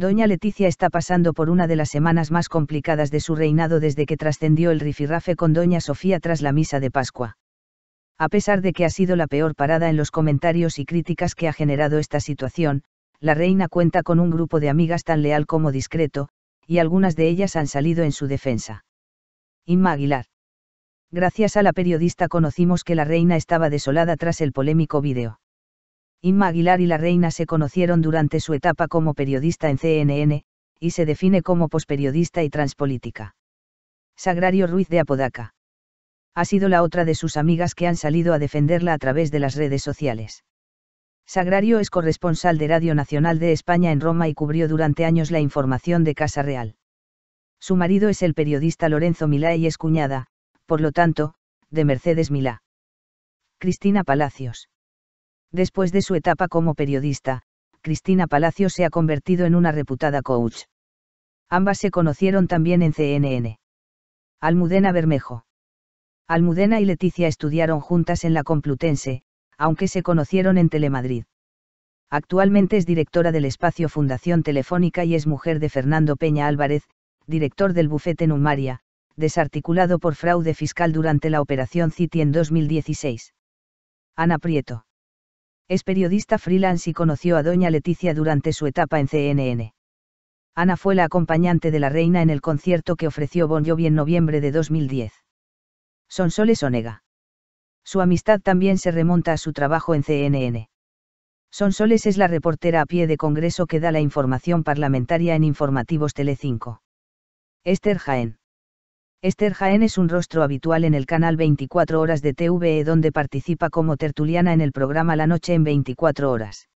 Doña Leticia está pasando por una de las semanas más complicadas de su reinado desde que trascendió el rifirrafe con Doña Sofía tras la misa de Pascua. A pesar de que ha sido la peor parada en los comentarios y críticas que ha generado esta situación, la reina cuenta con un grupo de amigas tan leal como discreto, y algunas de ellas han salido en su defensa. Inma Aguilar. Gracias a la periodista conocimos que la reina estaba desolada tras el polémico vídeo. Inma Aguilar y la reina se conocieron durante su etapa como periodista en CNN, y se define como posperiodista y transpolítica. Sagrario Ruiz de Apodaca. Ha sido la otra de sus amigas que han salido a defenderla a través de las redes sociales. Sagrario es corresponsal de Radio Nacional de España en Roma y cubrió durante años la información de Casa Real. Su marido es el periodista Lorenzo Milá y es cuñada, por lo tanto, de Mercedes Milá. Cristina Palacios. Después de su etapa como periodista, Cristina Palacio se ha convertido en una reputada coach. Ambas se conocieron también en CNN. Almudena Bermejo. Almudena y Leticia estudiaron juntas en la Complutense, aunque se conocieron en Telemadrid. Actualmente es directora del espacio Fundación Telefónica y es mujer de Fernando Peña Álvarez, director del bufete Numaria, desarticulado por fraude fiscal durante la operación City en 2016. Ana Prieto. Es periodista freelance y conoció a doña Leticia durante su etapa en CNN. Ana fue la acompañante de la reina en el concierto que ofreció Bon Jovi en noviembre de 2010. Sonsoles Onega. Su amistad también se remonta a su trabajo en CNN. Sonsoles es la reportera a pie de Congreso que da la información parlamentaria en informativos Telecinco. Esther Jaén. Esther Jaén es un rostro habitual en el canal 24 Horas de TVE donde participa como tertuliana en el programa La Noche en 24 Horas.